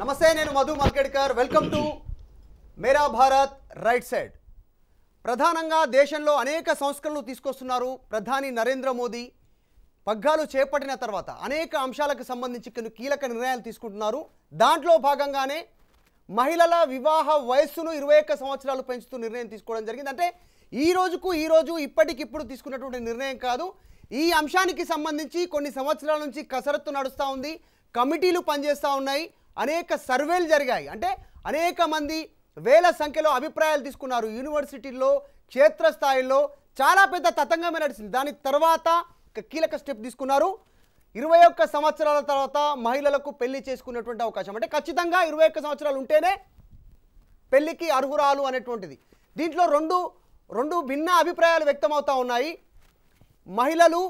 నమస్తే నేను Madhu మల్కెడ్కర్ welcome to మేరా భారత్ రైట్ సైడ్ ప్రధానంగా దేశంలో అనేక సంస్కరణలు తీసుకొస్తున్నారు ప్రధాని నరేంద్ర మోదీ పగ్గాలు చేపట్టిన తర్వాత అనేక అంశాలకు సంబంధించి కొన్ని కీలక నిర్ణయాలు తీసుకుంటున్నారు దాంట్లో భాగంగానే మహిళల వివాహ వయస్సును ఇరవై ఒక్క సంవత్సరాలు పెంచుతూ నిర్ణయం తీసుకోవడం జరిగింది అంటే ఈ రోజుకు ఈ రోజు ఇప్పటికిప్పుడు తీసుకున్నటువంటి నిర్ణయం కాదు ఈ అంశానికి సంబంధించి కొన్ని సంవత్సరాల నుంచి కసరత్తు నడుస్తూ ఉంది కమిటీలు పనిచేస్తూ ఉన్నాయి అనేక సర్వేలు జరిగాయి అంటే అనేక మంది వేల సంఖ్యలో అభిప్రాయాలు తీసుకున్నారు యూనివర్సిటీల్లో క్షేత్రస్థాయిలో చాలా పెద్ద తతంగమే నడిచింది దాని తర్వాత కీలక స్టెప్ తీసుకున్నారు ఇరవై ఒక్క సంవత్సరాల తర్వాత మహిళలకు పెళ్లి చేసుకునేటువంటి అవకాశం అంటే ఖచ్చితంగా ఇరవై ఒక్క సంవత్సరాలు ఉంటేనే పెళ్లికి అర్హురాలు అనేటువంటిది దీంట్లో రెండు రెండు భిన్న అభిప్రాయాలు వ్యక్తమవుతూ ఉన్నాయి మహిళలు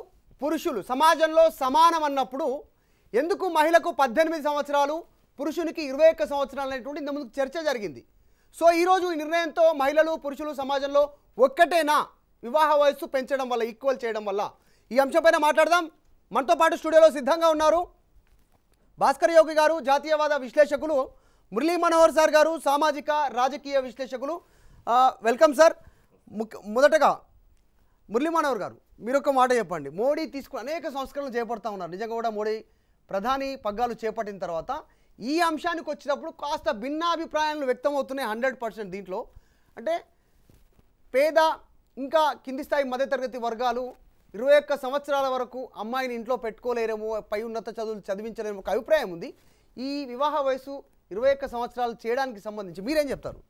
పురుషులు సమాజంలో సమానం అన్నప్పుడు ఎందుకు మహిళకు పద్దెనిమిది సంవత్సరాలు పురుషునికి ఇరవై ఒక్క సంవత్సరాలు అనేటువంటి ఇంతకుముందు చర్చ జరిగింది సో ఈరోజు ఈ నిర్ణయంతో మహిళలు పురుషులు సమాజంలో ఒక్కటేనా వివాహ వయస్సు పెంచడం వల్ల ఈక్వల్ చేయడం వల్ల ఈ అంశంపైన మాట్లాడదాం మనతో పాటు స్టూడియోలో సిద్ధంగా ఉన్నారు భాస్కర్ యోగి గారు జాతీయవాద విశ్లేషకులు మురళీ మనోహర్ సార్ గారు సామాజిక రాజకీయ విశ్లేషకులు వెల్కమ్ సార్ మొదటగా మురళీ మనోహర్ గారు మీరు ఒక మాట చెప్పండి మోడీ తీసుకుని అనేక సంస్కరణలు చేపడతా ఉన్నారు నిజంగా కూడా మోడీ ప్రధాని పగ్గాలు చేపట్టిన తర్వాత ఈ అంశానికి వచ్చినప్పుడు కాస్త భిన్నాభిప్రాయాలు వ్యక్తమవుతున్నాయి హండ్రెడ్ పర్సెంట్ దీంట్లో అంటే పేద ఇంకా కింది స్థాయి మధ్యతరగతి వర్గాలు ఇరవై ఒక్క సంవత్సరాల వరకు అమ్మాయిని ఇంట్లో పెట్టుకోలేరేమో పై ఉన్నత చదువులు చదివించలేము ఒక అభిప్రాయం ఉంది ఈ వివాహ వయసు ఇరవై ఒక్క సంవత్సరాలు చేయడానికి సంబంధించి మీరేం చెప్తారు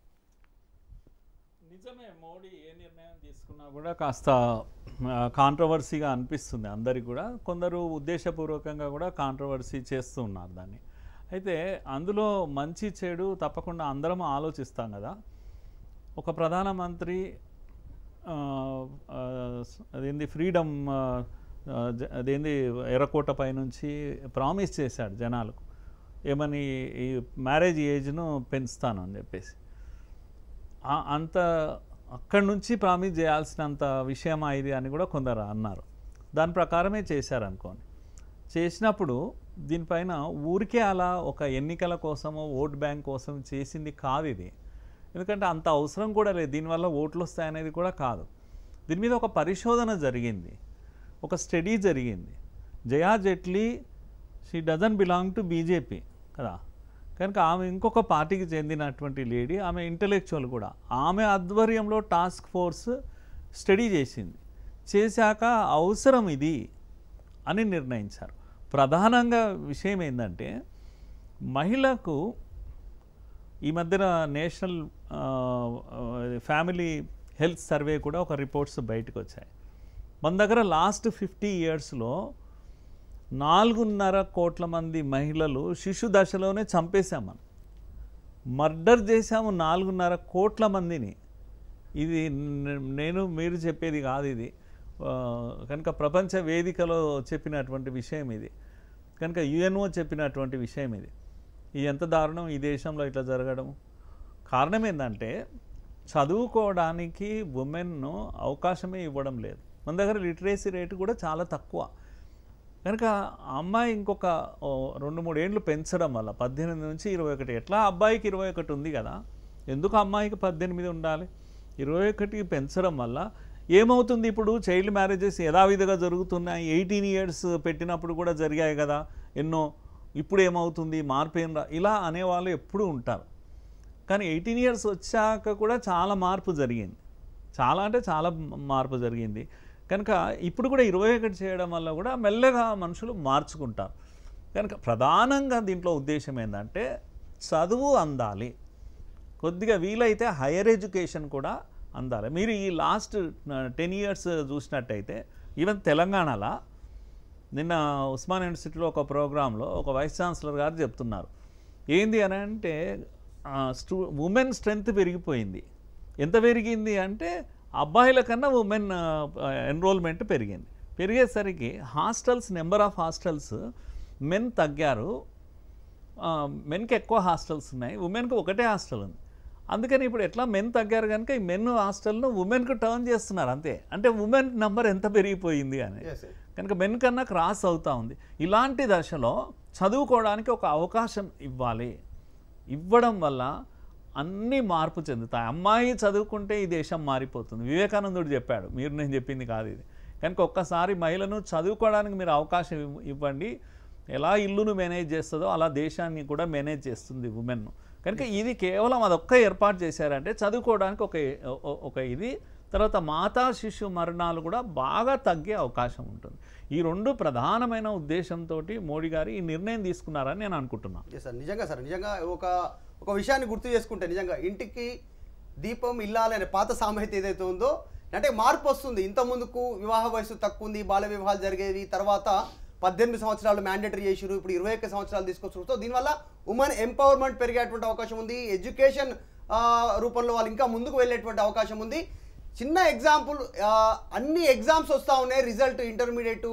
నిజమే మోడీ ఏ నిర్ణయం తీసుకున్నా కూడా కాస్త కాంట్రవర్సీగా అనిపిస్తుంది అందరికి కూడా కొందరు ఉద్దేశపూర్వకంగా కూడా కాంట్రవర్సీ చేస్తూ ఉన్నారు దాన్ని అయితే అందులో మంచి చెడు తప్పకుండా అందరం ఆలోచిస్తాం కదా ఒక ప్రధానమంత్రి అదేంది ఫ్రీడమ్ అదేంది ఎర్రకోట పై నుంచి ప్రామిస్ చేశాడు జనాలకు ఏమని ఈ మ్యారేజ్ ఏజ్ను పెంచుతాను అని చెప్పేసి అంత అక్కడి నుంచి ప్రామిస్ చేయాల్సినంత విషయమా ఇది అని కూడా కొందరు అన్నారు దాని ప్రకారమే చేశారనుకోండి చేసినప్పుడు దీనిపైన ఊరికే అలా ఒక ఎన్నికల కోసమో ఓట్ బ్యాంక్ కోసం చేసింది కాదు ఇది ఎందుకంటే అంత అవసరం కూడా లేదు దీనివల్ల ఓట్లు వస్తాయనేది కూడా కాదు దీని మీద ఒక పరిశోధన జరిగింది ఒక స్టడీ జరిగింది Jaya Jaitley she doesn't belong to BJP కదా కనుక ఆమె ఇంకొక పార్టీకి చెందినటువంటి లేడీ ఆమె ఇంటలెక్చువల్ కూడా ఆమె ఆధ్వర్యంలో టాస్క్ ఫోర్స్ స్టడీ చేసింది చేశాక అవసరం ఇది అని నిర్ణయించారు ప్రధానంగా విషయం ఏంటంటే మహిళకు ఈ మధ్యన నేషనల్ ఫ్యామిలీ హెల్త్ సర్వే కూడా ఒక రిపోర్ట్స్ బయటకు వచ్చాయి మన దగ్గర లాస్ట్ ఫిఫ్టీ ఇయర్స్లో నాలుగున్నర కోట్ల మంది మహిళలు శిశు దశలోనే చంపేశాం మనం మర్డర్ చేశాము నాలుగున్నర కోట్ల మందిని ఇది నేను మీరు చెప్పేది కాదు ఇది కనుక ప్రపంచ వేదికలో చెప్పినటువంటి విషయం ఇది కనుక యుఎన్ఓ చెప్పినటువంటి విషయం ఇది ఇది ఎంత దారుణం ఈ దేశంలో ఇట్లా జరగడం కారణం ఏంటంటే చదువుకోవడానికి ఉమెన్ను అవకాశమే ఇవ్వడం లేదు మన దగ్గర లిటరేసీ రేటు కూడా చాలా తక్కువ కనుక అమ్మాయి ఇంకొక రెండు మూడు ఏళ్ళు పెంచడం వల్ల పద్దెనిమిది నుంచి ఇరవై ఒకటి ఎట్లా అబ్బాయికి ఇరవై ఒకటి ఉంది కదా ఎందుకు అమ్మాయికి పద్దెనిమిది ఉండాలి ఇరవై ఒకటికి పెంచడం వల్ల ఏమవుతుంది ఇప్పుడు చైల్డ్ మ్యారేజెస్ యథావిధిగా జరుగుతున్నాయి ఎయిటీన్ ఇయర్స్ పెట్టినప్పుడు కూడా జరిగాయి కదా ఎన్నో ఇప్పుడు ఏమవుతుంది మార్పు ఏం రా ఇలా అనేవాళ్ళు ఎప్పుడూ ఉంటారు కానీ ఎయిటీన్ ఇయర్స్ వచ్చాక కూడా చాలా మార్పు జరిగింది చాలా అంటే చాలా మార్పు జరిగింది కనుక ఇప్పుడు కూడా ఇరవై ఒకటి చేయడం వల్ల కూడా మెల్లగా మనుషులు మార్చుకుంటారు కనుక ప్రధానంగా దీంట్లో ఉద్దేశం ఏంటంటే చదువు అందాలి కొద్దిగా వీలైతే హైయర్ ఎడ్యుకేషన్ కూడా అందాలి మీరు ఈ లాస్ట్ టెన్ ఇయర్స్ చూసినట్టయితే ఈవెన్ తెలంగాణలో నిన్న ఉస్మాన్ యూనివర్సిటీలో ఒక ప్రోగ్రాంలో ఒక వైస్ ఛాన్సలర్ గారు చెప్తున్నారు ఏంది అని అంటే స్టూ ఉమెన్ స్ట్రెంగ్త్ పెరిగిపోయింది ఎంత పెరిగింది అంటే అబ్బాయిల కన్నా ఉమెన్ ఎన్రోల్మెంట్ పెరిగింది పెరిగేసరికి hostels number of hostels men తగ్గారు మెన్కి ఎక్కువ హాస్టల్స్ ఉన్నాయి ఉమెన్కి ఒకటే హాస్టల్ ఉంది అందుకని ఇప్పుడు ఎట్లా మెన్ తగ్గారు కనుక ఈ మెన్ హాస్టల్ను ఉమెన్కు టర్న్ చేస్తున్నారు అంతే అంటే ఉమెన్ నంబర్ ఎంత పెరిగిపోయింది అని కనుక మెన్ కన్నా క్రాస్ అవుతూ ఉంది ఇలాంటి దశలో చదువుకోవడానికి ఒక అవకాశం ఇవ్వాలి ఇవ్వడం వల్ల అన్నీ మార్పు చెందుతాయి అమ్మాయి చదువుకుంటే ఈ దేశం మారిపోతుంది వివేకానందుడు చెప్పాడు మీరు నేను చెప్పింది కాదు ఇది కనుక ఒక్కసారి మహిళను చదువుకోవడానికి మీరు అవకాశం ఇవ్వండి ఎలా ఇల్లును మేనేజ్ చేస్తుందో అలా దేశాన్ని కూడా మేనేజ్ చేస్తుంది ఉమెన్ను కనుక ఇది కేవలం అదొక్క ఏర్పాటు చేశారంటే చదువుకోవడానికి ఒక ఒక ఇది తర్వాత మాతా శిశు మరణాలు కూడా బాగా తగ్గే అవకాశం ఉంటుంది ఈ రెండు ప్రధానమైన ఉద్దేశంతో మోడీ గారు ఈ నిర్ణయం తీసుకున్నారని నేను అనుకుంటున్నాను సార్ నిజంగా సార్ నిజంగా ఒక ఒక విషయాన్ని గుర్తు చేసుకుంటే నిజంగా ఇంటికి దీపం ఇల్లాలనే పాత సామెత ఏదైతే ఉందో అంటే మార్పు వస్తుంది ఇంత ముందుకు వివాహ వయసు తక్కువ ఉంది బాల వివాహాలు జరిగేవి తర్వాత పద్దెనిమిది సంవత్సరాలు మ్యాండేటరీ చేసిరు ఇప్పుడు ఇరవై ఒక్క సంవత్సరాలు తీసుకొచ్చారు సో దీనివల్ల ఉమెన్ ఎంపవర్మెంట్ పెరిగేటువంటి అవకాశం ఉంది ఎడ్యుకేషన్ రూపంలో వాళ్ళు ఇంకా ముందుకు వెళ్ళేటువంటి అవకాశం ఉంది చిన్న ఎగ్జాంపుల్ అన్ని ఎగ్జామ్స్ వస్తూ ఉన్నాయి result intermediate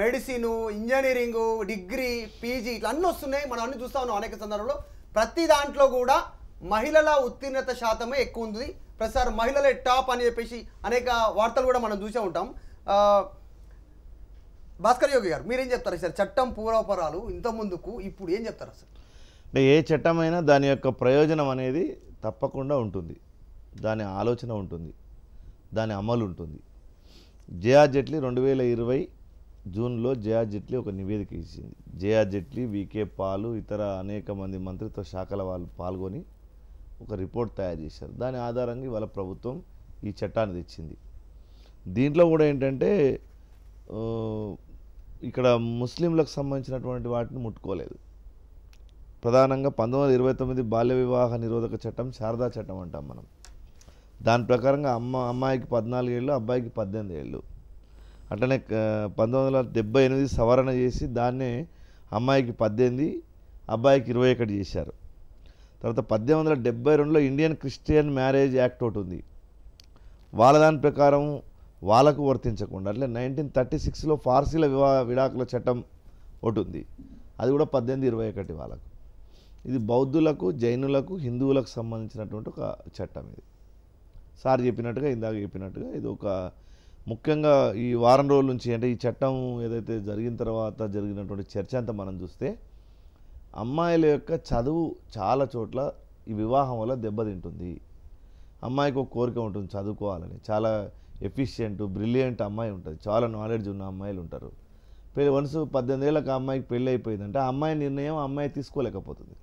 medicine engineering degree PG ఇట్లా అన్నీ వస్తున్నాయి మనం అన్ని చూస్తూ ఉన్నాం అనేక సందర్భంలో ప్రతి దాంట్లో కూడా మహిళల ఉత్తీర్ణత శాతమే ఎక్కువ ఉంది ప్రతిసారి మహిళలే టాప్ అని చెప్పేసి అనేక వార్తలు కూడా మనం చూసే ఉంటాం భాస్కర్ యోగి గారు మీరేం చెప్తారు సార్ చట్టం పూర్వపరాలు ఇంత ముందుకు ఇప్పుడు ఏం చెప్తారు సార్ అంటే ఏ చట్టమైనా దాని యొక్క ప్రయోజనం అనేది తప్పకుండా ఉంటుంది దాని ఆలోచన ఉంటుంది దాని అమలు ఉంటుంది జయా జైట్లీ రెండు వేల ఇరవై జూన్లో జయా జైట్లీ ఒక నివేదిక ఇచ్చింది జయా జైట్లీ వికే పాలు ఇతర అనేక మంది మంత్రిత్వ శాఖల వాళ్ళు పాల్గొని ఒక రిపోర్ట్ తయారు చేశారు దాని ఆధారంగా ఇవాళ ప్రభుత్వం ఈ చట్టాన్ని తెచ్చింది దీంట్లో కూడా ఏంటంటే ఇక్కడ ముస్లింలకు సంబంధించినటువంటి వాటిని ముట్టుకోలేదు ప్రధానంగా పంతొమ్మిది ఇరవై తొమ్మిది బాల్య వివాహ నిరోధక చట్టం శారదా చట్టం అంటాం మనం దాని ప్రకారంగా అమ్మ అమ్మాయికి పద్నాలుగు ఏళ్ళు అబ్బాయికి పద్దెనిమిది ఏళ్ళు అట్లనే పంతొమ్మిది వందల డెబ్బై ఎనిమిది సవరణ చేసి దాన్నే అమ్మాయికి పద్దెనిమిది అబ్బాయికి ఇరవై ఒకటి చేశారు తర్వాత పద్దెనిమిది వందల డెబ్బై రెండులో ఇండియన్ క్రిస్టియన్ మ్యారేజ్ యాక్ట్ ఒకటి ఉంది వాళ్ళ దాని ప్రకారం వాళ్ళకు వర్తించకుండా అట్లే నైన్టీన్ థర్టీ సిక్స్లో ఫార్సీల వివా విడాకుల చట్టం ఒకటి ఉంది అది కూడా పద్దెనిమిది ఇరవై ఒకటి వాళ్ళకు ఇది బౌద్ధులకు జైనులకు హిందువులకు సంబంధించినటువంటి ఒక చట్టం ఇది సార్ చెప్పినట్టుగా ఇందాక చెప్పినట్టుగా ఇది ఒక ముఖ్యంగా ఈ వారం రోజుల నుంచి అంటే ఈ చట్టం ఏదైతే జరిగిన తర్వాత జరిగినటువంటి చర్చ అంతా మనం చూస్తే అమ్మాయిల యొక్క చదువు చాలా చోట్ల ఈ వివాహం వల్ల దెబ్బతింటుంది అమ్మాయికి ఒక కోరిక ఉంటుంది చదువుకోవాలని చాలా ఎఫిషియెంట్ బ్రిలియంట్ అమ్మాయి ఉంటుంది చాలా నాలెడ్జ్ ఉన్న అమ్మాయిలు ఉంటారు పెళ్ళి వన్స్ పద్దెనిమిది ఏళ్ళకి అమ్మాయికి పెళ్ళి అయిపోయిందంటే ఆ అమ్మాయి నిర్ణయం అమ్మాయి తీసుకోలేకపోతుంది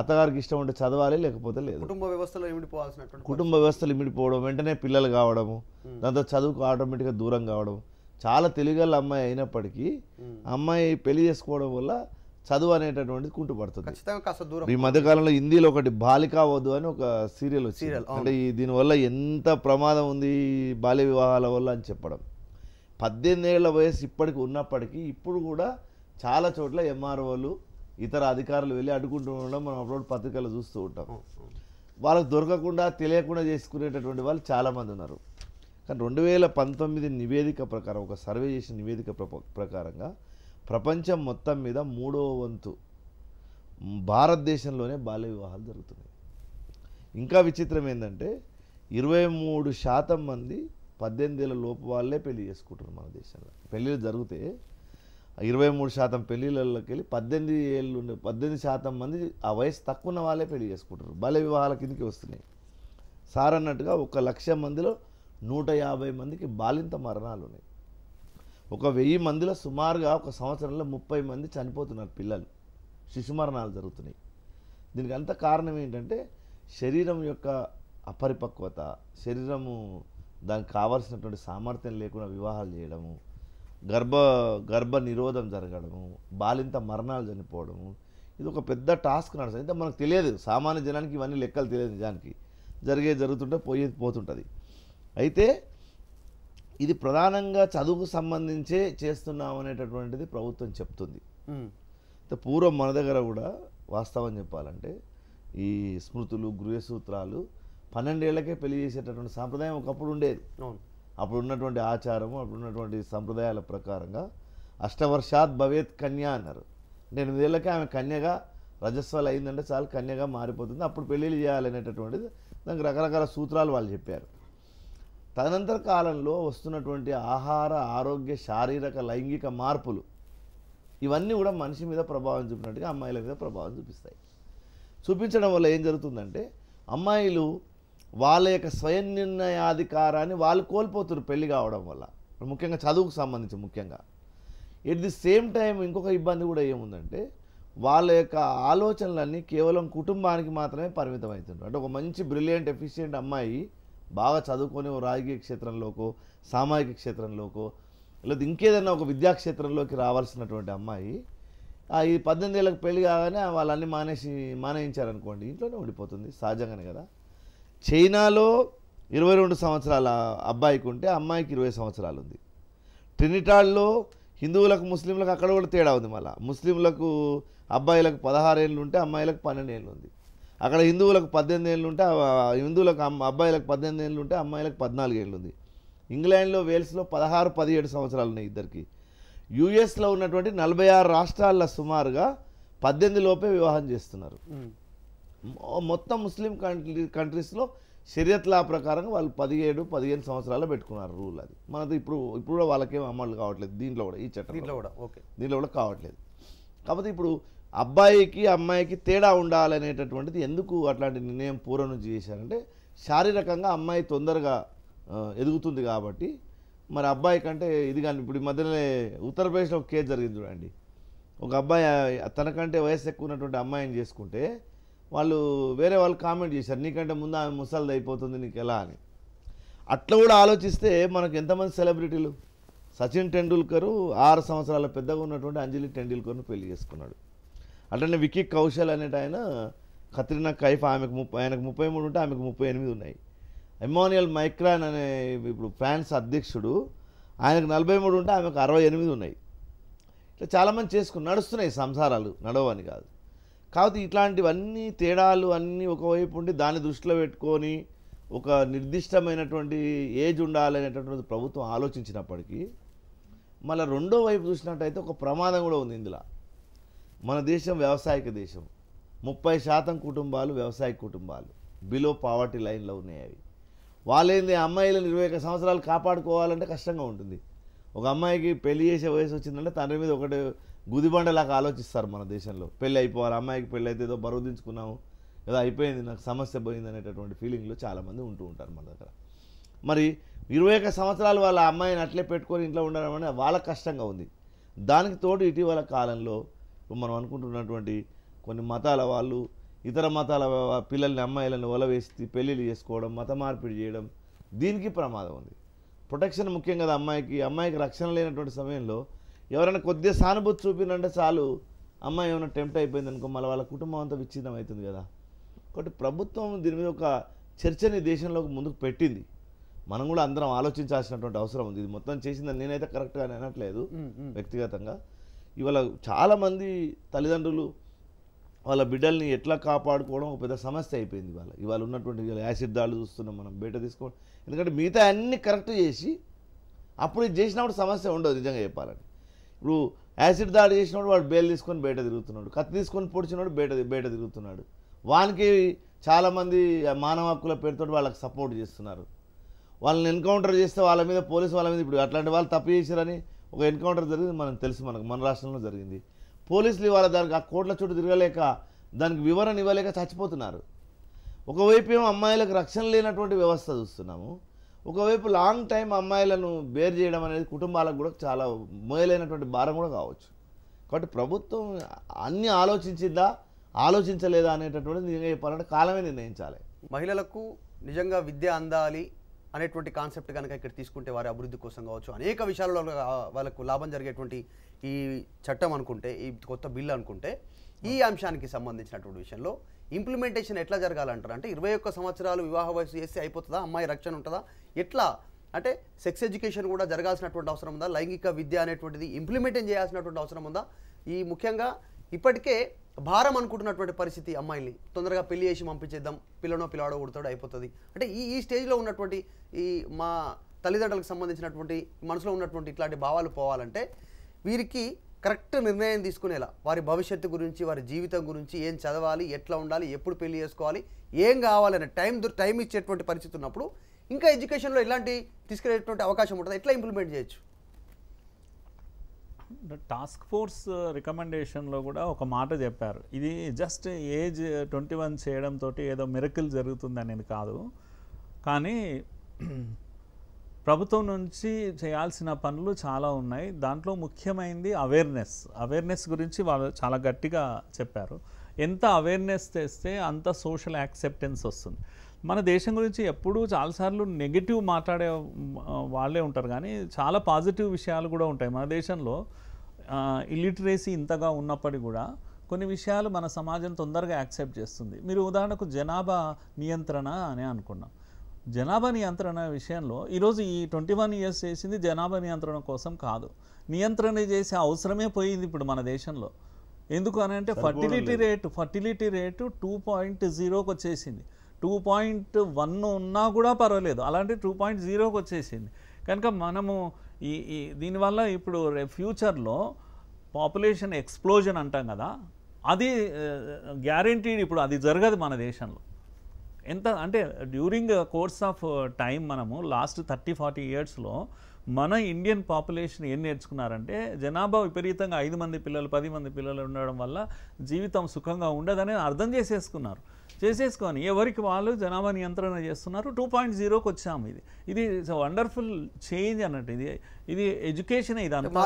అత్తగారికి ఇష్టం ఉంటే చదవాలి లేకపోతే లేదు కుటుంబ వ్యవస్థలో ఇమిడిపోవాల్సిన కుటుంబ వ్యవస్థలు ఇమిడిపోవడం వెంటనే పిల్లలు కావడము దాంతో చదువుకు ఆటోమేటిక్గా దూరం కావడం చాలా తెలుగు అమ్మాయి అయినప్పటికీ అమ్మాయి పెళ్లి చేసుకోవడం వల్ల చదువు అనేటటువంటిది కుంటుపడుతుంది ఈ మధ్యకాలంలో హిందీలో ఒకటి బాలికా వద్దు అని ఒక సీరియల్ సీరియల్ అంటే దీనివల్ల ఎంత ప్రమాదం ఉంది బాల్య వివాహాల వల్ల అని చెప్పడం పద్దెనిమిది ఏళ్ళ వయసు ఇప్పటికి ఉన్నప్పటికీ ఇప్పుడు కూడా చాలా చోట్ల ఎంఆర్ఓలు ఇతర అధికారులు వెళ్ళి అడ్డుకుంటూ ఉండడం మనం అప్పుడు పత్రికలు చూస్తూ ఉంటాం వాళ్ళకు దొరకకుండా తెలియకుండా చేసుకునేటటువంటి వాళ్ళు చాలామంది ఉన్నారు కానీ రెండు వేల పంతొమ్మిది నివేదిక ప్రకారం ఒక సర్వే చేసిన నివేదిక ప్రకారంగా ప్రపంచం మొత్తం మీద మూడవ వంతు భారతదేశంలోనే బాల్య వివాహాలు జరుగుతున్నాయి ఇంకా విచిత్రం ఏంటంటే ఇరవై మూడు శాతం మంది పద్దెనిమిదేళ్ళ లోపు వాళ్ళే పెళ్లి చేసుకుంటారు మన దేశంలో పెళ్ళిళ్ళు జరిగితే ఇరవై మూడు శాతం పెళ్ళిళ్ళకి వెళ్ళి పద్దెనిమిది ఏళ్ళు ఉండే పద్దెనిమిది శాతం మంది ఆ వయసు తక్కువ ఉన్న వాళ్ళే పెళ్లి చేసుకుంటారు బాల్య వివాహాల కిందకి వస్తున్నాయి సార్ అన్నట్టుగా ఒక లక్ష మందిలో నూట యాభై మందికి బాలింత మరణాలు ఉన్నాయి ఒక వెయ్యి మందిలో సుమారుగా ఒక సంవత్సరంలో ముప్పై మంది చనిపోతున్నారు పిల్లలు శిశు మరణాలు జరుగుతున్నాయి దీనికి అంత కారణం ఏంటంటే శరీరం యొక్క అపరిపక్వత శరీరము దానికి కావాల్సినటువంటి సామర్థ్యం లేకుండా వివాహాలు చేయడము గర్భ గర్భ నిరోధం జరగడము బాలింత మరణాలు చనిపోవడము ఇది ఒక పెద్ద టాస్క్ నడుస్తుంది అయితే మనకు తెలియదు సామాన్య జనానికి ఇవన్నీ లెక్కలు తెలియదు నిజానికి జరిగే జరుగుతుంటే పోయేది పోతుంటుంది అయితే ఇది ప్రధానంగా చదువుకు సంబంధించే చేస్తున్నాం అనేటటువంటిది ప్రభుత్వం చెప్తుంది పూర్వం మన దగ్గర కూడా వాస్తవం చెప్పాలంటే ఈ స్మృతులు గృహసూత్రాలు పన్నెండేళ్లకే పెళ్లి చేసేటటువంటి సాంప్రదాయం ఒకప్పుడు ఉండేది అప్పుడు ఉన్నటువంటి ఆచారము అప్పుడు ఉన్నటువంటి సంప్రదాయాల ప్రకారంగా అష్టవర్షాత్ భవేత్ కన్య అన్నారు అంటే ఎనిమిదేళ్ళకే ఆమె కన్యగా రజస్వాలు అయిందంటే చాలా కన్యగా మారిపోతుంది అప్పుడు పెళ్ళిళ్ళు చేయాలనేటటువంటిది దానికి రకరకాల సూత్రాలు వాళ్ళు చెప్పారు తదనంతర కాలంలో వస్తున్నటువంటి ఆహార ఆరోగ్య శారీరక లైంగిక మార్పులు ఇవన్నీ కూడా మనిషి మీద ప్రభావం చూపినట్టుగా అమ్మాయిల మీద ప్రభావం చూపిస్తాయి చూపించడం వల్ల ఏం జరుగుతుందంటే అమ్మాయిలు వాళ్ళ యొక్క స్వయం నిర్ణయాధికారాన్ని వాళ్ళు కోల్పోతున్నారు పెళ్లి కావడం వల్ల ముఖ్యంగా చదువుకు సంబంధించి ముఖ్యంగా ఎట్ ది సేమ్ టైం ఇంకొక ఇబ్బంది కూడా ఏముందంటే వాళ్ళ యొక్క ఆలోచనలన్నీ కేవలం కుటుంబానికి మాత్రమే పరిమితం అవుతుంటారు అంటే ఒక మంచి బ్రిలియంట్ ఎఫిషియంట్ అమ్మాయి బాగా చదువుకొని ఓ రాజకీయ క్షేత్రంలోకో సామాజిక క్షేత్రంలోకో లేదా ఇంకేదైనా ఒక విద్యాక్షేత్రంలోకి రావాల్సినటువంటి అమ్మాయి ఈ పద్దెనిమిది ఏళ్ళకి పెళ్లి కాగానే వాళ్ళన్నీ మానేసి మానేయించారనుకోండి ఇంట్లోనే ఉండిపోతుంది సహజంగానే కదా చైనాలో ఇరవై రెండు సంవత్సరాల అబ్బాయికి ఉంటే అమ్మాయికి ఇరవై సంవత్సరాలు ఉంది ట్రినిటాడ్లో హిందువులకు ముస్లింలకు అక్కడ కూడా తేడా ఉంది మళ్ళీ ముస్లింలకు అబ్బాయిలకు పదహారు ఏళ్ళు ఉంటే అమ్మాయిలకు పన్నెండు ఏళ్ళు ఉంది అక్కడ హిందువులకు పద్దెనిమిది ఏళ్ళు ఉంటే హిందువులకు అబ్బాయిలకు పద్దెనిమిది ఏళ్ళు ఉంటే అమ్మాయిలకు పద్నాలుగు ఏళ్ళు ఉంది ఇంగ్లాండ్లో వేల్స్లో పదహారు పదిహేడు సంవత్సరాలు ఉన్నాయి ఇద్దరికి యుఎస్లో ఉన్నటువంటి నలభై ఆరు రాష్ట్రాల్లో సుమారుగా పద్దెనిమిది లోపే వివాహం చేస్తున్నారు మొత్తం ముస్లిం కంట్రీ కంట్రీస్లో షరియత్ లా ప్రకారంగా వాళ్ళు పదిహేడు పదిహేను సంవత్సరాలు పెట్టుకున్నారు రూల్ అది మనది ఇప్పుడు ఇప్పుడు వాళ్ళకేం అమలు కావట్లేదు దీంట్లో కూడా ఈ చట్టం దీంట్లో కూడా ఓకే దీంట్లో కూడా కావట్లేదు కాకపోతే ఇప్పుడు అబ్బాయికి అమ్మాయికి తేడా ఉండాలనేటటువంటిది ఎందుకు అట్లాంటి నిర్ణయం పూర్వం నుంచి చేశారంటే శారీరకంగా అమ్మాయి తొందరగా ఎదుగుతుంది కాబట్టి మరి అబ్బాయి కంటే ఇది కానీ ఇప్పుడు ఈ మధ్యనే ఉత్తరప్రదేశ్లో ఒక కేసు జరిగింది చూడండి ఒక అబ్బాయి తనకంటే వయసు ఎక్కువ ఉన్నటువంటి అమ్మాయిని చేసుకుంటే వాళ్ళు వేరే వాళ్ళు కామెంట్ చేశారు నీకంటే ముందు ఆమె ముసలిది అయిపోతుంది నీకు ఎలా అని అట్లా కూడా ఆలోచిస్తే మనకు ఎంతమంది సెలబ్రిటీలు సచిన్ టెండూల్కరు ఆరు సంవత్సరాల పెద్దగా ఉన్నటువంటి అంజలి టెండూల్కర్ను పెళ్లి చేసుకున్నాడు అట్లనే విక్కీ కౌశల్ అనేట ఆయన కత్రినా కైఫ్ ఆమెకు ముప్పై ఆయనకు ముప్పై మూడు ఉంటే ఆమెకు ముప్పై ఎనిమిది ఉన్నాయి ఎమానియల్ మైక్రాన్ అనే ఇప్పుడు ఫ్రాన్స్ అధ్యక్షుడు ఆయనకు నలభై మూడు ఉంటే ఆమెకు అరవై ఎనిమిది ఉన్నాయి ఇట్లా చాలామంది చేసుకుని నడుస్తున్నాయి సంసారాలు నడవని కాదు కాబట్టి ఇట్లాంటివన్నీ తేడాలు అన్నీ ఒకవైపు ఉండి దాన్ని దృష్టిలో పెట్టుకొని ఒక నిర్దిష్టమైనటువంటి ఏజ్ ఉండాలనేటటువంటి ప్రభుత్వం ఆలోచించినప్పటికీ మళ్ళీ రెండో వైపు చూసినట్టయితే ఒక ప్రమాదం కూడా ఉంది ఇందులో మన దేశం వ్యవసాయక దేశం ముప్పై శాతం కుటుంబాలు వ్యవసాయ కుటుంబాలు బిలో పావర్టీ లైన్లో ఉన్నాయి అవి వాళ్ళేంది అమ్మాయిలను ఇరవై ఒక సంవత్సరాలు కాపాడుకోవాలంటే కష్టంగా ఉంటుంది ఒక అమ్మాయికి పెళ్లి చేసే వయసు వచ్చిందంటే తండ్రి మీద ఒకటి గుదిబండలాగా ఆలోచిస్తారు మన దేశంలో పెళ్ళి అయిపోవాలి అమ్మాయికి పెళ్ళి అయితే ఏదో బరువు దించుకున్నాము ఏదో అయిపోయింది నాకు సమస్య పోయింది అనేటటువంటి ఫీలింగ్లో చాలామంది ఉంటూ ఉంటారు మన దగ్గర మరి ఇరవై ఒక సంవత్సరాలు వాళ్ళ అమ్మాయిని అట్లే పెట్టుకొని ఇంట్లో ఉండడం అనేది వాళ్ళ కష్టంగా ఉంది దానికి తోడు ఇటీవల కాలంలో ఇప్పుడు మనం అనుకుంటున్నటువంటి కొన్ని మతాల వాళ్ళు ఇతర మతాల పిల్లల్ని అమ్మాయిలను ఒలవేసి పెళ్ళిళ్ళు చేసుకోవడం మత మార్పిడి చేయడం దీనికి ప్రమాదం ఉంది ప్రొటెక్షన్ ముఖ్యం కదా అమ్మాయికి అమ్మాయికి రక్షణ లేనటువంటి సమయంలో ఎవరైనా కొద్దిగా సానుభూతి చూపినంటే చాలు అమ్మాయి ఏమైనా టెంప్ట్ అయిపోయింది అనుకో మళ్ళీ వాళ్ళ కుటుంబం అంతా విచ్ఛిన్నం అవుతుంది కదా కాబట్టి ప్రభుత్వం దీని మీద ఒక చర్చని దేశంలోకి ముందుకు పెట్టింది మనం కూడా అందరం ఆలోచించాల్సినటువంటి అవసరం ఉంది ఇది మొత్తం చేసిందని నేనైతే కరెక్ట్గా అనట్లేదు వ్యక్తిగతంగా ఇవాళ చాలామంది తల్లిదండ్రులు వాళ్ళ బిడ్డల్ని ఎట్లా కాపాడుకోవడం పెద్ద సమస్య అయిపోయింది ఇవాళ ఇవాళ ఉన్నటువంటి యాసిడ్ దాడులు చూస్తున్నాం మనం బయట తీసుకోవడం ఎందుకంటే మిగతా అన్ని కరెక్ట్ చేసి అప్పుడు ఇది చేసినప్పుడు సమస్య ఉండదు నిజంగా చెప్పాలని ఇప్పుడు యాసిడ్ దాడి చేసినప్పుడు వాడు బేలు తీసుకొని బయట తిరుగుతున్నాడు కత్తి తీసుకొని పొడిచినప్పుడు బయట బయట తిరుగుతున్నాడు వానికి చాలామంది మానవ హక్కుల పేరుతో వాళ్ళకి సపోర్ట్ చేస్తున్నారు వాళ్ళని ఎన్కౌంటర్ చేస్తే వాళ్ళ మీద పోలీసు వాళ్ళ మీద ఇప్పుడు అట్లాంటి వాళ్ళు తప్పు చేశారని ఒక ఎన్కౌంటర్ జరిగింది మనం తెలుసు మనకు మన రాష్ట్రంలో జరిగింది పోలీసులు ఇవాళ దానికి ఆ కోట్ల చుట్టూ తిరగలేక దానికి వివరణ ఇవ్వలేక చచ్చిపోతున్నారు ఒకవైపు ఏమో అమ్మాయిలకు రక్షణ లేనటువంటి వ్యవస్థ చూస్తున్నాము ఒకవైపు లాంగ్ టైం అమ్మాయిలను బేర్ చేయడం అనేది కుటుంబాలకు కూడా చాలా మోయలైనటువంటి భారం కూడా కావచ్చు కాబట్టి ప్రభుత్వం అన్ని ఆలోచించిందా ఆలోచించలేదా అనేటటువంటి నిజంగా చెప్పాలంటే కాలమే నిర్ణయించాలి మహిళలకు నిజంగా విద్య అందాలి అనేటువంటి కాన్సెప్ట్ కనుక ఇక్కడ తీసుకుంటే వారి అభివృద్ధి కోసం కావచ్చు అనేక విషయాలలో వాళ్ళకు లాభం జరిగేటువంటి ఈ చట్టం అనుకుంటే ఈ కొత్త బిల్లు అనుకుంటే ఈ అంశానికి సంబంధించినటువంటి విషయంలో ఇంప్లిమెంటేషన్ ఎట్లా జరగాలంటారు అంటే ఇరవై ఒక్క సంవత్సరాలు వివాహ వయసు చేస్తే అయిపోతుందా అమ్మాయి రక్షణ ఉంటుందా ఎట్లా అంటే సెక్స్ ఎడ్యుకేషన్ కూడా జరగాల్సినటువంటి అవసరం ఉందా లైంగిక విద్య అనేటువంటిది ఇంప్లిమెంటేషన్ చేయాల్సినటువంటి అవసరం ఉందా ఈ ముఖ్యంగా ఇప్పటికే భారం అనుకుంటున్నటువంటి పరిస్థితి అమ్మాయిల్ని తొందరగా పెళ్లి చేసి పంపించేద్దాం పిల్లనో పిల్లాడో ఉడతాడో అయిపోతుంది అంటే ఈ ఈ స్టేజ్లో ఉన్నటువంటి ఈ మా తల్లిదండ్రులకు సంబంధించినటువంటి మనసులో ఉన్నటువంటి ఇట్లాంటి భావాలు పోవాలంటే వీరికి కరెక్ట్ నిర్ణయం తీసుకునేలా వారి భవిష్యత్తు గురించి వారి జీవితం గురించి ఏం చదవాలి ఎట్లా ఉండాలి ఎప్పుడు పెళ్లి చేసుకోవాలి ఏం కావాలనే టైం టైం ఇచ్చేటువంటి పరిస్థితి ఉన్నప్పుడు ఇంకా ఎడ్యుకేషన్లో ఎలాంటి తీసుకునేటువంటి అవకాశం ఉంటుంది ఎట్లా ఇంప్లిమెంట్ చేయొచ్చు టాస్క్ ఫోర్స్ రికమెండేషన్లో కూడా ఒక మాట చెప్పారు ఇది జస్ట్ ఏజ్ ట్వంటీ వన్ చేయడంతో ఏదో మిరకిల్ జరుగుతుంది అనేది కాదు కానీ ప్రభుత్వం నుంచి చేయాల్సిన పనులు చాలా ఉన్నాయి దాంట్లో ముఖ్యమైనది అవేర్నెస్ అవేర్నెస్ గురించి వాళ్ళు చాలా గట్టిగా చెప్పారు ఎంత అవేర్నెస్ తెస్తే అంత సోషల్ యాక్సెప్టెన్స్ వస్తుంది మన దేశం గురించి ఎప్పుడూ చాలాసార్లు నెగిటివ్ మాట్లాడే వాళ్ళే ఉంటారు కానీ చాలా పాజిటివ్ విషయాలు కూడా ఉంటాయి మన దేశంలో ఇల్లిటరేసీ ఇంతగా ఉన్నప్పటికీ కూడా కొన్ని విషయాలు మన సమాజం తొందరగా యాక్సెప్ట్ చేస్తుంది మీరు ఉదాహరణకు జనాభా నియంత్రణ అని అనుకున్నాం జనాభా నియంత్రణ విషయంలో ఈరోజు ఈ ట్వంటీ వన్ ఇయర్స్ చేసింది జనాభా నియంత్రణ కోసం కాదు నియంత్రణ చేసే అవసరమే పోయింది ఇప్పుడు మన దేశంలో ఎందుకు అని అంటే fertility rate fertility rate two point జీరోకి వచ్చేసింది టూ పాయింట్ వన్ ఉన్నా కూడా పర్వాలేదు అలాంటి టూ పాయింట్ జీరోకి వచ్చేసింది కనుక మనము ఈ దీనివల్ల ఇప్పుడు ఫ్యూచర్లో పాపులేషన్ ఎక్స్ప్లోజన్ అంటాం కదా అది గ్యారంటీడ్ ఇప్పుడు అది జరగదు మన దేశంలో ఎంత అంటే డ్యూరింగ్ కోర్స్ ఆఫ్ టైం మనము లాస్ట్ థర్టీ ఫార్టీ ఇయర్స్లో మన ఇండియన్ పాపులేషన్ ఏం నేర్చుకున్నారంటే జనాభా విపరీతంగా ఐదు మంది పిల్లలు పది మంది పిల్లలు ఉండడం వల్ల జీవితం సుఖంగా ఉండదని అర్థం చేసేసుకున్నారు చేసేసుకొని ఎవరికి వాళ్ళు జనాభా నియంత్రణ చేస్తున్నారు టూ పాయింట్ జీరోకి వచ్చాము ఇది ఇది వండర్ఫుల్ చేంజ్ అన్నట్టు ఇది ఇది ఎడ్యుకేషన్ ఇది ఇదంతా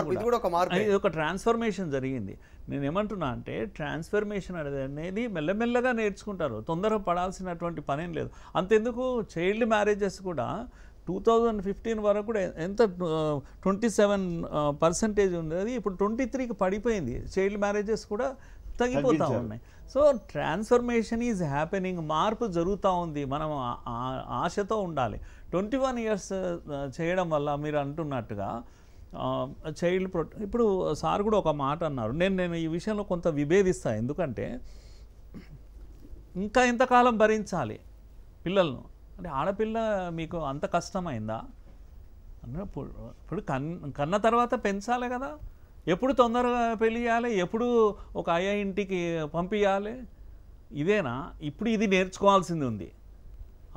ఇది ఒక ట్రాన్స్ఫర్మేషన్ జరిగింది నేను ఏమంటున్నా అంటే ట్రాన్స్ఫర్మేషన్ అనేది మెల్లమెల్లగా నేర్చుకుంటారు తొందర పడాల్సినటువంటి పనేం లేదు అంతెందుకు చైల్డ్ మ్యారేజెస్ కూడా టూ థౌజండ్ ఫిఫ్టీన్ వరకు కూడా ఎంత ట్వంటీ సెవెన్ పర్సెంటేజ్ ఉండేది ఇప్పుడు ట్వంటీ త్రీకి పడిపోయింది చైల్డ్ మ్యారేజెస్ కూడా తగ్గిపోతూ ఉన్నాయి సో ట్రాన్స్ఫర్మేషన్ ఈజ్ హ్యాపెనింగ్ మార్పు జరుగుతూ ఉంది మనం ఆశతో ఉండాలి ట్వంటీ వన్ ఇయర్స్ చేయడం వల్ల మీరు అంటున్నట్టుగా చైల్డ్ ప్రొ ఇప్పుడు సార్ కూడా ఒక మాట అన్నారు నేను నేను ఈ విషయంలో కొంత విభేదిస్తాను ఎందుకంటే ఇంకా ఇంతకాలం భరించాలి పిల్లలను అంటే ఆడపిల్ల మీకు అంత కష్టమైందా ఇప్పుడు ఇప్పుడు కన్ కన్న తర్వాత పెంచాలి కదా ఎప్పుడు తొందరగా పెళ్ళి చేయాలి ఎప్పుడు ఒక అయ్యా ఇంటికి పంపించాలి ఇదేనా ఇప్పుడు ఇది నేర్చుకోవాల్సింది ఉంది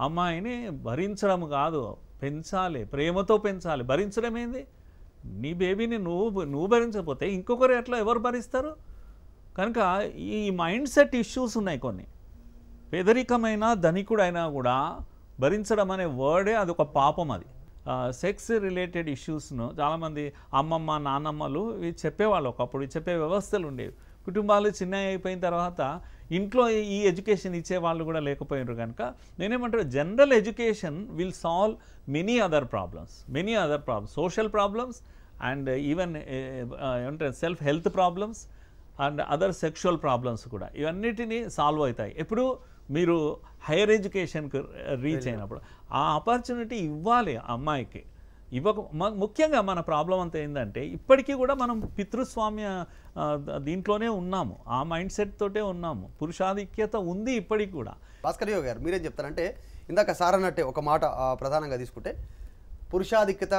అమ్మాయిని భరించడం కాదు పెంచాలి ప్రేమతో పెంచాలి భరించడం ఏంది నీ బేబీని నువ్వు నువ్వు భరించకపోతే ఇంకొకరు ఎట్లా ఎవరు భరిస్తారు కనుక ఈ మైండ్ సెట్ ఇష్యూస్ ఉన్నాయి కొన్ని పేదరికమైన ధనికుడైనా కూడా భరించడం అనే వర్డే అది ఒక పాపం అది సెక్స్ రిలేటెడ్ ఇష్యూస్ను చాలామంది అమ్మమ్మ నాన్నమ్మలు ఇవి చెప్పేవాళ్ళు ఒకప్పుడు చెప్పే వ్యవస్థలు ఉండేవి కుటుంబాలు చిన్న అయిపోయిన తర్వాత ఇంట్లో ఈ ఎడ్యుకేషన్ ఇచ్చే వాళ్ళు కూడా లేకపోయినారు కనుక నేనేమంటారు general education will solve many other problems many other problems social problems and even ఏమంటారు self health problems and other sexual problems కూడా ఇవన్నిటినీ సాల్వ్ అవుతాయి ఎప్పుడు మీరు హైయర్ ఎడ్యుకేషన్కి రీచ్ అయినప్పుడు ఆ ఆపర్చునిటీ ఇవ్వాలి అమ్మాయికి ఇవ్వక ముఖ్యంగా మన ప్రాబ్లం అంతా ఏంటంటే ఇప్పటికీ కూడా మనం పితృస్వామ్య దీంట్లోనే ఉన్నాము ఆ మైండ్ సెట్ తోటే ఉన్నాము పురుషాధిక్యత ఉంది ఇప్పటికి కూడా భాస్కర్ గారు మీరేం చెప్తారంటే ఇందాక సార్ అన్నట్టే ఒక మాట ప్రధానంగా తీసుకుంటే పురుషాధిక్యత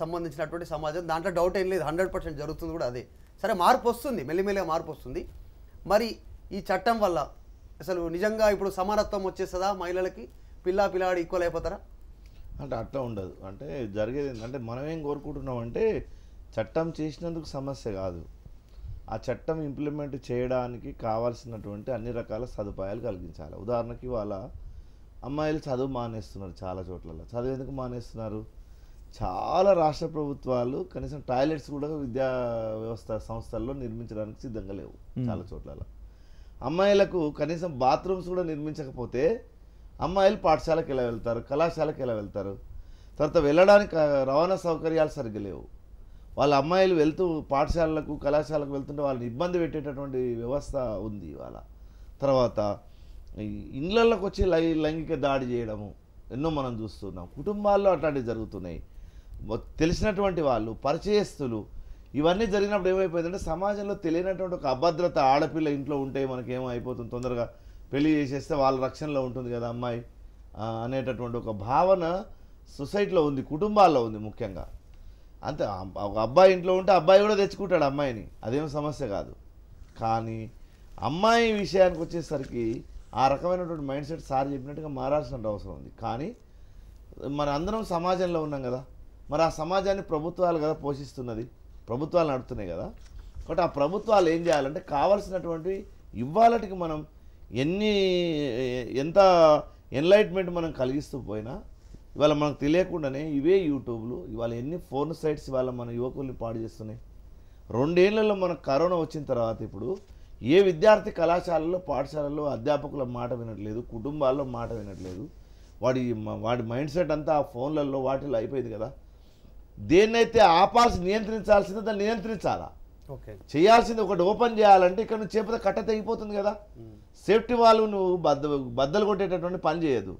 సంబంధించినటువంటి సమాజం దాంట్లో డౌట్ ఏం లేదు హండ్రెడ్ పర్సెంట్ జరుగుతుంది కూడా అదే సరే మార్పు వస్తుంది మెల్లిమెల్లిగా మార్పు వస్తుంది మరి ఈ చట్టం వల్ల అసలు నిజంగా ఇప్పుడు సమానత్వం వచ్చేస్తుందా మహిళలకి పిల్ల పిల్లాడు ఈక్వల్ అయిపోతారా అంటే అట్లా ఉండదు అంటే జరిగేది ఏంటంటే మనం ఏం కోరుకుంటున్నాం అంటే చట్టం చేసినందుకు సమస్య కాదు ఆ చట్టం ఇంప్లిమెంట్ చేయడానికి కావాల్సినటువంటి అన్ని రకాల సదుపాయాలు కలిగించాలి ఉదాహరణకి వాళ్ళ అమ్మాయిలు చదువు మానేస్తున్నారు చాలా చోట్లలో చదువు ఎందుకు మానేస్తున్నారు చాలా రాష్ట్ర ప్రభుత్వాలు కనీసం టాయిలెట్స్ కూడా విద్యా వ్యవస్థ సంస్థల్లో నిర్మించడానికి సిద్ధంగా లేవు చాలా చోట్లలో అమ్మాయిలకు కనీసం బాత్రూమ్స్ కూడా నిర్మించకపోతే అమ్మాయిలు పాఠశాలకు ఇలా వెళ్తారు కళాశాలకు ఎలా వెళ్తారు తర్వాత వెళ్ళడానికి రవాణా సౌకర్యాలు సరిగ్గా లేవు వాళ్ళ అమ్మాయిలు వెళ్తూ పాఠశాలలకు కళాశాలకు వెళ్తుంటే వాళ్ళని ఇబ్బంది పెట్టేటటువంటి వ్యవస్థ ఉంది ఇవాళ తర్వాత ఇండ్లలోకి వచ్చి లైంగిక దాడి చేయడము ఎన్నో మనం చూస్తున్నాం కుటుంబాల్లో అట్లాంటివి జరుగుతున్నాయి తెలిసినటువంటి వాళ్ళు పరిచయస్తులు ఇవన్నీ జరిగినప్పుడు ఏమైపోయిందంటే సమాజంలో తెలియనటువంటి ఒక అభద్రత ఆడపిల్ల ఇంట్లో ఉంటే మనకి అయిపోతుంది తొందరగా పెళ్లి చేసేస్తే వాళ్ళ రక్షణలో ఉంటుంది కదా అమ్మాయి అనేటటువంటి ఒక భావన సొసైటీలో ఉంది కుటుంబాల్లో ఉంది ముఖ్యంగా అంతే ఒక అబ్బాయి ఇంట్లో ఉంటే అబ్బాయి కూడా తెచ్చుకుంటాడు అమ్మాయిని అదేం సమస్య కాదు కానీ అమ్మాయి విషయానికి వచ్చేసరికి ఆ రకమైనటువంటి మైండ్ సెట్ సార్ చెప్పినట్టుగా మారాల్సిన అవసరం ఉంది కానీ మన అందరం సమాజంలో ఉన్నాం కదా మరి ఆ సమాజాన్ని ప్రభుత్వాలు కదా పోషిస్తున్నది ప్రభుత్వాలు నడుతున్నాయి కదా కాబట్టి ఆ ప్రభుత్వాలు ఏం చేయాలంటే కావాల్సినటువంటి ఇవ్వాలటికి మనం ఎన్ని ఎంత ఎన్లైట్మెంట్ మనం కలిగిస్తూ పోయినా ఇవాళ మనకు తెలియకుండానే ఇవే యూట్యూబ్లు ఇవాళ ఎన్ని ఫోన్ సైట్స్ ఇవాళ మన యువకుల్ని పాడు చేస్తున్నాయి రెండేళ్లలో మనకు కరోనా వచ్చిన తర్వాత ఇప్పుడు ఏ విద్యార్థి కళాశాలలో పాఠశాలలో అధ్యాపకుల మాట వినట్లేదు కుటుంబాల్లో మాట వినట్లేదు వాడి వాడి మైండ్ సెట్ అంతా ఆ ఫోన్లలో వాటిలో అయిపోయింది కదా దేన్నైతే ఆపాల్సి నియంత్రించాల్సిందో దాన్ని నియంత్రించాలా చేయాల్సింది ఒకటి ఓపెన్ చేయాలంటే ఇక్కడ నువ్వు చేపత కట్ట తెగిపోతుంది కదా సేఫ్టీ వాళ్ళు నువ్వు బద్ద బద్దలు కొట్టేటటువంటి పని చేయదు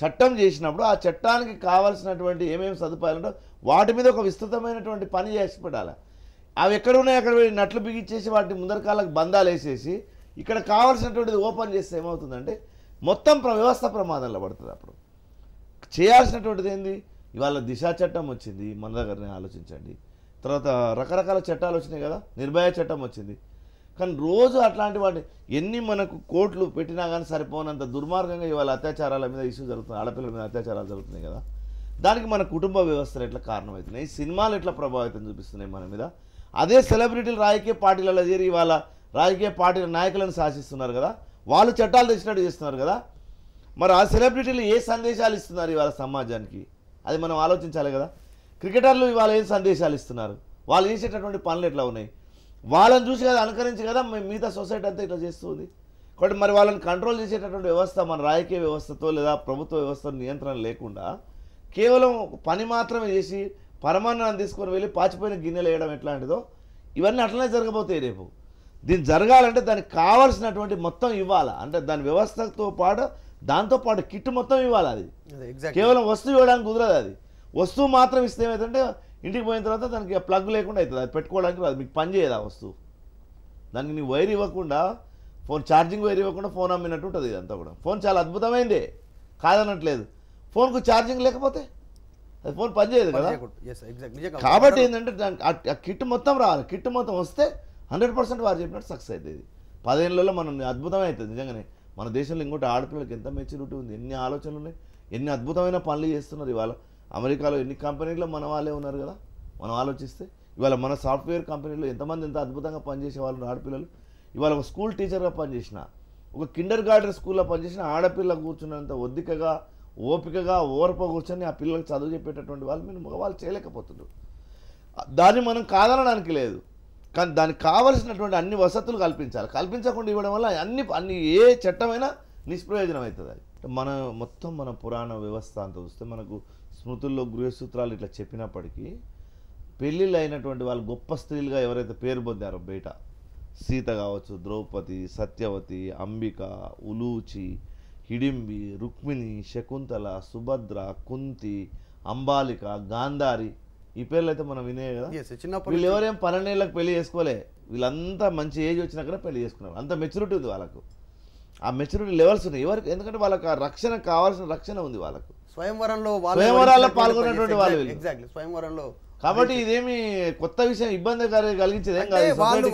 చట్టం చేసినప్పుడు ఆ చట్టానికి కావాల్సినటువంటి ఏమేమి సదుపాయాలు వాటి మీద ఒక విస్తృతమైనటువంటి పని చేసి పెట్టాలి అవి ఎక్కడ ఉన్నాయి అక్కడ నట్లు బిగించేసి వాటి ముందరకాలకు బంధాలు వేసేసి ఇక్కడ కావాల్సినటువంటిది ఓపెన్ చేస్తే ఏమవుతుందంటే మొత్తం వ్యవస్థ ప్రమాదంలో పడుతుంది అప్పుడు చేయాల్సినటువంటిది ఏంది ఇవాళ దిశా చట్టం వచ్చింది మన దగ్గరనే ఆలోచించండి తర్వాత రకరకాల చట్టాలు వచ్చినాయి కదా నిర్భయ చట్టం వచ్చింది కానీ రోజు అట్లాంటి వాటి ఎన్ని మనకు కోట్లు పెట్టినా కానీ సరిపోనంత దుర్మార్గంగా ఇవాళ అత్యాచారాల మీద ఇష్యూ జరుగుతుంది ఆడపిల్లల మీద అత్యాచారాలు జరుగుతున్నాయి కదా దానికి మన కుటుంబ వ్యవస్థలు ఎట్లా కారణమవుతున్నాయి సినిమాలు ఎట్లా ప్రభావితం చూపిస్తున్నాయి మన మీద అదే సెలబ్రిటీలు రాజకీయ పార్టీలలో చేరి ఇవాళ రాజకీయ పార్టీల నాయకులను శాసిస్తున్నారు కదా వాళ్ళు చట్టాలు తెచ్చినట్టు చేస్తున్నారు కదా మరి ఆ సెలబ్రిటీలు ఏ సందేశాలు ఇస్తున్నారు ఇవాళ సమాజానికి అది మనం ఆలోచించాలి కదా క్రికెటర్లు ఇవాళ ఏం సందేశాలు ఇస్తున్నారు వాళ్ళు చేసేటటువంటి పనులు ఎట్లా ఉన్నాయి వాళ్ళని చూసి కదా అనుకరించి కదా మిగతా సొసైటీ అంతా ఇట్లా చేస్తుంది కాబట్టి మరి వాళ్ళని కంట్రోల్ చేసేటటువంటి వ్యవస్థ మన రాజకీయ వ్యవస్థతో లేదా ప్రభుత్వ వ్యవస్థ నియంత్రణ లేకుండా కేవలం పని మాత్రమే చేసి పరమాన్నాన్ని తీసుకొని వెళ్ళి పాచిపోయిన గిన్నెలు వేయడం ఎట్లాంటిదో ఇవన్నీ అట్లనే జరగబోతాయి రేపు దీన్ని జరగాలంటే దానికి కావాల్సినటువంటి మొత్తం ఇవ్వాలి అంటే దాని వ్యవస్థతో పాటు దాంతోపాటు కిట్ మొత్తం ఇవ్వాలి అది కేవలం వస్తువు ఇవ్వడానికి కుదరదు అది వస్తువు మాత్రం ఇస్తే ఏమైతుందంటే ఇంటికి పోయిన తర్వాత దానికి ప్లగ్ లేకుండా అవుతుంది అది పెట్టుకోవడానికి రాదు మీకు పని చేయదు ఆ వస్తువు దానికి నీ వైర్ ఇవ్వకుండా ఫోన్ ఛార్జింగ్ వైర్ ఇవ్వకుండా ఫోన్ అమ్మినట్టు ఉంటుంది ఇదంతా కూడా ఫోన్ చాలా అద్భుతమైందే కాదనట్లేదు ఫోన్కు ఛార్జింగ్ లేకపోతే అది ఫోన్ పనిచేయదు కదా కాబట్టి ఏంటంటే దానికి ఆ కిట్ మొత్తం రావాలి కిట్ మొత్తం వస్తే హండ్రెడ్ పర్సెంట్ వారు చెప్పినట్టు సక్సెస్ అవుతుంది పదిహేనులలో మనం అద్భుతమే నిజంగానే మన దేశంలో ఇంకోటి ఆడపిల్లలకి ఎంత మెచ్యూరిటీ ఉంది ఎన్ని ఆలోచనలు ఉన్నాయి ఎన్ని అద్భుతమైన పనులు చేస్తున్నారు ఇవాళ అమెరికాలో ఎన్ని కంపెనీలో మన వాళ్ళే ఉన్నారు కదా మనం ఆలోచిస్తే ఇవాళ మన సాఫ్ట్వేర్ కంపెనీలో ఎంతమంది ఎంత అద్భుతంగా పనిచేసే వాళ్ళు ఆడపిల్లలు ఇవాళ ఒక స్కూల్ టీచర్గా పనిచేసిన ఒక కిండర్ గార్డెన్ స్కూల్లో పనిచేసిన ఆడపిల్ల కూర్చున్నంత ఒద్దికగా ఓపికగా ఓర్ప కూర్చొని ఆ పిల్లలకు చదువు చెప్పేటటువంటి వాళ్ళు మీరు మగవాళ్ళు చేయలేకపోతున్నారు దాన్ని మనం కాదనడానికి లేదు కానీ దానికి కావలసినటువంటి అన్ని వసతులు కల్పించాలి కల్పించకుండా ఇవ్వడం వల్ల అన్ని అన్ని ఏ చట్టమైనా నిష్ప్రయోజనం అవుతుంది అది మన మొత్తం మన పురాణ వ్యవస్థ అంత చూస్తే మనకు స్మృతుల్లో గృహసూత్రాలు ఇట్లా చెప్పినప్పటికీ పెళ్ళిళ్ళు అయినటువంటి వాళ్ళు గొప్ప స్త్రీలుగా ఎవరైతే పేరు పొందారో బయట సీత కావచ్చు ద్రౌపది సత్యవతి అంబిక ఉలూచి హిడింబి రుక్మిణి శకుంతల సుభద్ర కుంతి అంబాలిక గాంధారి ఈ పేర్లు అయితే మనం వినే కదా వీళ్ళు ఎవరేం పన్నెండేళ్ళకి పెళ్లి చేసుకోలే వీళ్ళంతా మంచి ఏజ్ కూడా పెళ్లి చేసుకున్నారు అంత మెచ్యూరిటీ ఉంది వాళ్ళకు ఆ మెచ్యూరిటీ లెవెల్స్ ఉన్నాయి ఎవరికి ఎందుకంటే వాళ్ళకి రక్షణ కావాల్సిన రక్షణ ఉంది వాళ్ళకు స్వయంవరంలో స్వయంవరాల్లో పాల్గొన్నటువంటి వాళ్ళు ఎగ్జాక్ట్లీ స్వయంవరంలో కాబట్టి ఇదేమి కొత్త విషయం ఇబ్బంది కలిగించేది ఏం కాదు వాళ్ళు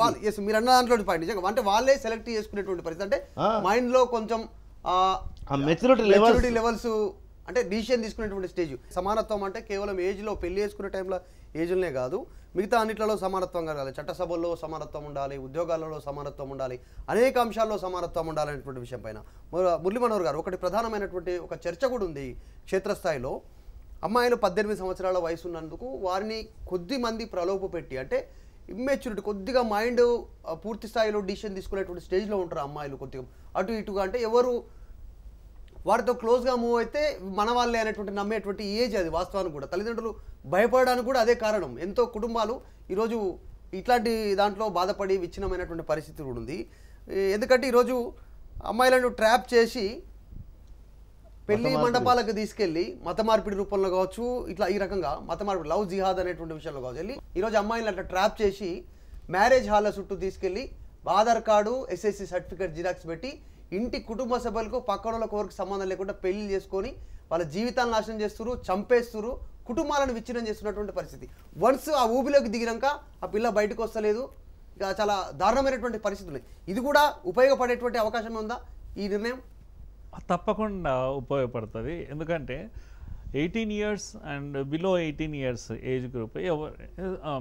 మీరు అన్న దాంట్లో పాయింట్ అంటే వాళ్ళే సెలెక్ట్ చేసుకునేటువంటి పరిస్థితి అంటే మైండ్ లో కొంచెం మెచ్యూరిటీ లెవెల్స్ అంటే డిసిషన్ తీసుకునేటువంటి స్టేజ్ సమానత్వం అంటే కేవలం ఏజ్లో పెళ్లి చేసుకునే టైంలో ఏజ్లనే కాదు మిగతా అన్నిట్లలో సమానత్వం కలగాలి చట్టసభల్లో సమానత్వం ఉండాలి ఉద్యోగాలలో సమానత్వం ఉండాలి అనేక అంశాల్లో సమానత్వం ఉండాలనేటువంటి విషయం పైన మురళి మనోహర్ గారు ఒకటి ప్రధానమైనటువంటి ఒక చర్చ కూడా ఉంది క్షేత్రస్థాయిలో అమ్మాయిలు పద్దెనిమిది సంవత్సరాల వయసు ఉన్నందుకు వారిని కొద్ది మంది ప్రలోభ పెట్టి అంటే ఇమ్మెచ్యూరిటీ కొద్దిగా మైండ్ పూర్తి స్థాయిలో డిసిషన్ తీసుకునేటువంటి స్టేజ్లో ఉంటారు అమ్మాయిలు కొద్దిగా అటు ఇటుగా అంటే ఎవరు వారితో క్లోజ్గా మూవ్ అయితే మన వాళ్ళే అనేటువంటి నమ్మేటువంటి ఏజ్ అది వాస్తవానికి కూడా తల్లిదండ్రులు భయపడడానికి కూడా అదే కారణం ఎంతో కుటుంబాలు ఈరోజు ఇట్లాంటి దాంట్లో బాధపడి విచ్ఛిన్నమైనటువంటి పరిస్థితి కూడా ఉంది ఎందుకంటే ఈరోజు అమ్మాయిలను ట్రాప్ చేసి పెళ్లి మండపాలకు తీసుకెళ్లి మత మార్పిడి రూపంలో కావచ్చు ఇట్లా ఈ రకంగా మత మార్పిడి లవ్ జిహాద్ అనేటువంటి విషయంలో కావచ్చు వెళ్ళి ఈరోజు అమ్మాయిలను అట్లా ట్రాప్ చేసి మ్యారేజ్ హాల్లో చుట్టూ తీసుకెళ్లి Aadhaar card SSC certificate xerox పెట్టి ఇంటి కుటుంబ సభ్యులకు పక్కనోళ్ళకి ఎవరికి సంబంధం లేకుండా పెళ్లి చేసుకొని వాళ్ళ జీవితాన్ని నాశనం చేస్తున్నారు చంపేస్తున్నారు కుటుంబాలను విచ్ఛిన్నం చేస్తున్నటువంటి పరిస్థితి వన్స్ ఆ ఊబిలోకి దిగినాక ఆ పిల్ల బయటకు వస్తలేదు ఇక చాలా దారుణమైనటువంటి పరిస్థితులు ఇది కూడా ఉపయోగపడేటువంటి అవకాశం ఉందా ఈ నిర్ణయం తప్పకుండా ఉపయోగపడుతుంది ఎందుకంటే eighteen years and below eighteen years age group ఎవరు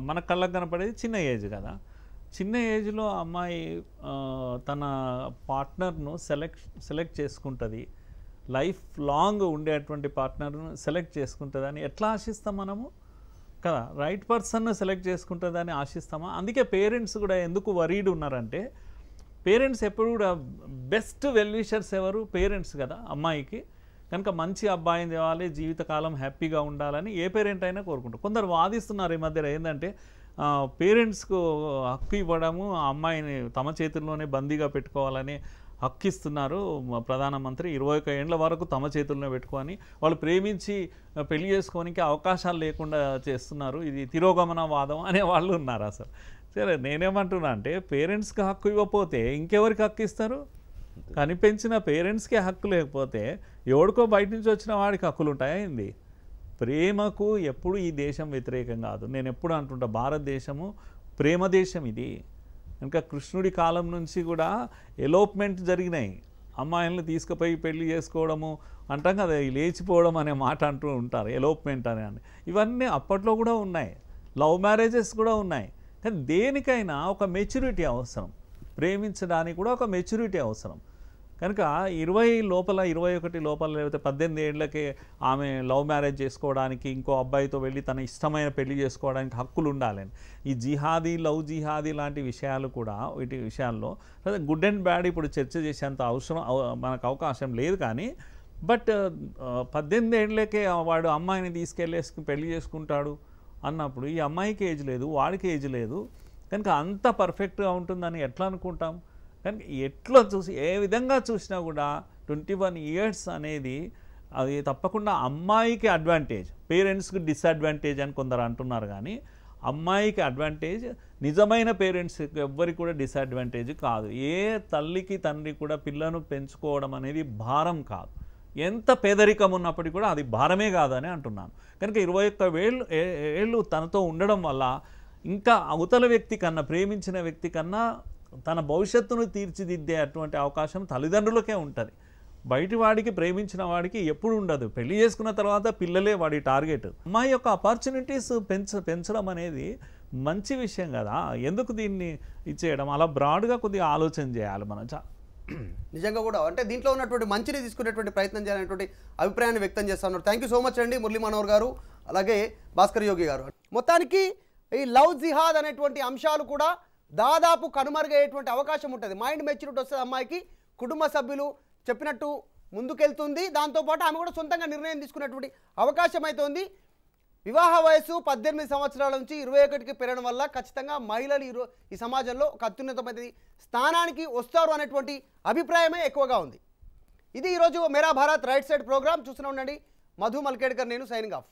మన కళ్ళకు కనపడేది చిన్న ఏజ్ కదా చిన్న ఏజ్లో అమ్మాయి తన పార్ట్నర్ను సెలెక్ట్ సెలెక్ట్ చేసుకుంటుంది లైఫ్ లాంగ్ ఉండేటువంటి పార్ట్నర్ను సెలెక్ట్ చేసుకుంటుందని ఎట్లా ఆశిస్తాం మనము కదా రైట్ పర్సన్ను సెలెక్ట్ చేసుకుంటుందని ఆశిస్తామా అందుకే పేరెంట్స్ కూడా ఎందుకు వరీడ్ ఉన్నారంటే పేరెంట్స్ ఎప్పుడు కూడా బెస్ట్ వెల్విషర్స్ ఎవరు పేరెంట్స్ కదా అమ్మాయికి కనుక మంచి అబ్బాయిని తేవాలి జీవితకాలం హ్యాపీగా ఉండాలని ఏ పేరెంట్ అయినా కోరుకుంటారు కొందరు వాదిస్తున్నారు ఈ మధ్యన ఏంటంటే పేరెంట్స్కు హక్కు ఇవ్వడము ఆ అమ్మాయిని తమ చేతుల్లోనే బందీగా పెట్టుకోవాలని హక్కు ఇస్తున్నారు ప్రధానమంత్రి ఇరవై ఒక ఏండ్ల వరకు తమ చేతుల్లో పెట్టుకొని వాళ్ళు ప్రేమించి పెళ్లి చేసుకోనికి అవకాశాలు లేకుండా చేస్తున్నారు ఇది తిరోగమన వాదం అనే వాళ్ళు ఉన్నారు అసలు సరే నేనేమంటున్నా అంటే పేరెంట్స్కి హక్కు ఇవ్వకపోతే ఇంకెవరికి హక్కు ఇస్తారు కనిపించిన పేరెంట్స్కే హక్కు లేకపోతే ఎవడికో బయట నుంచి వచ్చిన వాడికి హక్కులు ఉంటాయా ఏంది ప్రేమకు ఎప్పుడు ఈ దేశం వ్యతిరేకం కాదు నేను ఎప్పుడు అంటుంటా భారతదేశము ప్రేమ దేశం ఇది ఇంకా కృష్ణుడి కాలం నుంచి కూడా ఎలోప్మెంట్ జరిగినాయి అమ్మాయిలను తీసుకుపోయి పెళ్లి చేసుకోవడము అంటాం కదా లేచిపోవడం అనే మాట అంటూ ఉంటారు ఎలోప్మెంట్ అనే ఇవన్నీ అప్పట్లో కూడా ఉన్నాయి లవ్ మ్యారేజెస్ కూడా ఉన్నాయి కానీ దేనికైనా ఒక మెచ్యూరిటీ అవసరం ప్రేమించడానికి కూడా ఒక మెచ్యూరిటీ అవసరం కనుక ఇరవై లోపల ఇరవై ఒకటి లోపల లేకపోతే పద్దెనిమిది ఏళ్ళకే ఆమె లవ్ మ్యారేజ్ చేసుకోవడానికి ఇంకో అబ్బాయితో వెళ్ళి తన ఇష్టమైన పెళ్లి చేసుకోవడానికి హక్కులు ఉండాలని ఈ జిహాదీ లవ్ జిహాదీ లాంటి విషయాలు కూడా వీటి విషయాల్లో గుడ్ అండ్ బ్యాడ్ ఇప్పుడు చర్చ చేసేంత అవసరం మనకు అవకాశం లేదు కానీ బట్ పద్దెనిమిది ఏళ్ళకే వాడు అమ్మాయిని తీసుకెళ్ళేసి పెళ్లి చేసుకుంటాడు అన్నప్పుడు ఈ అమ్మాయికి ఏజ్ లేదు వాడికి ఏజ్ లేదు కనుక అంత పర్ఫెక్ట్గా ఉంటుందని ఎట్లా అనుకుంటాం కనుక ఎట్లా చూసి ఏ విధంగా చూసినా కూడా ట్వంటీ వన్ ఇయర్స్ అనేది అది తప్పకుండా అమ్మాయికి అడ్వాంటేజ్ పేరెంట్స్కి డిసడ్వాంటేజ్ అని కొందరు అంటున్నారు కానీ అమ్మాయికి అడ్వాంటేజ్ నిజమైన పేరెంట్స్ ఎవ్వరికి కూడా డిసడ్వాంటేజ్ కాదు ఏ తల్లికి తండ్రి కూడా పిల్లను పెంచుకోవడం అనేది భారం కాదు ఎంత పేదరికం ఉన్నప్పటికీ కూడా అది భారమే కాదని అంటున్నాను కనుక ఇరవై ఒక్క వేళ్ళు ఏళ్ళు తనతో ఉండడం వల్ల ఇంకా అవతల వ్యక్తి కన్నా ప్రేమించిన వ్యక్తి కన్నా తన భవిష్యత్తును తీర్చిదిద్దే అటువంటి అవకాశం తల్లిదండ్రులకే ఉంటుంది బయటి వాడికి ప్రేమించిన వాడికి ఎప్పుడు ఉండదు పెళ్లి చేసుకున్న తర్వాత పిల్లలే వాడి టార్గెట్ అమ్మాయి యొక్క ఆపర్చునిటీస్ పెంచ పెంచడం అనేది మంచి విషయం కదా ఎందుకు దీన్ని ఇచ్చేయడం అలా బ్రాడ్గా కొద్దిగా ఆలోచన చేయాలి మనం నిజంగా కూడా అంటే దీంట్లో ఉన్నటువంటి మంచిని తీసుకునేటువంటి ప్రయత్నం చేయాలనేటువంటి అభిప్రాయాన్ని వ్యక్తం చేస్తున్నారు థ్యాంక్ యూ సో మచ్ అండి మురళీ మనోహర్ గారు అలాగే భాస్కర్ యోగి గారు మొత్తానికి ఈ లవ్ జిహాద్ అనేటువంటి అంశాలు కూడా దాదాపు కనుమరుగయ్యేటువంటి అవకాశం ఉంటుంది మైండ్ మెచ్యూరిటీ వస్తుంది అమ్మాయికి కుటుంబ సభ్యులు చెప్పినట్టు ముందుకెళ్తుంది దాంతోపాటు ఆమె కూడా సొంతంగా నిర్ణయం తీసుకునేటువంటి అవకాశం అయితే ఉంది వివాహ వయసు పద్దెనిమిది సంవత్సరాల నుంచి ఇరవై ఒకటికి పెరగడం వల్ల ఖచ్చితంగా మహిళలు ఈ ఈ సమాజంలో ఒక అత్యున్నతమైన స్థానానికి వస్తారు అనేటువంటి అభిప్రాయమే ఎక్కువగా ఉంది ఇది ఈరోజు మేరా భారత్ రైట్ సైడ్ ప్రోగ్రామ్ చూస్తూనే ఉండండి మధు మల్కేడ్కర్ నేను సైనింగ్ ఆఫ్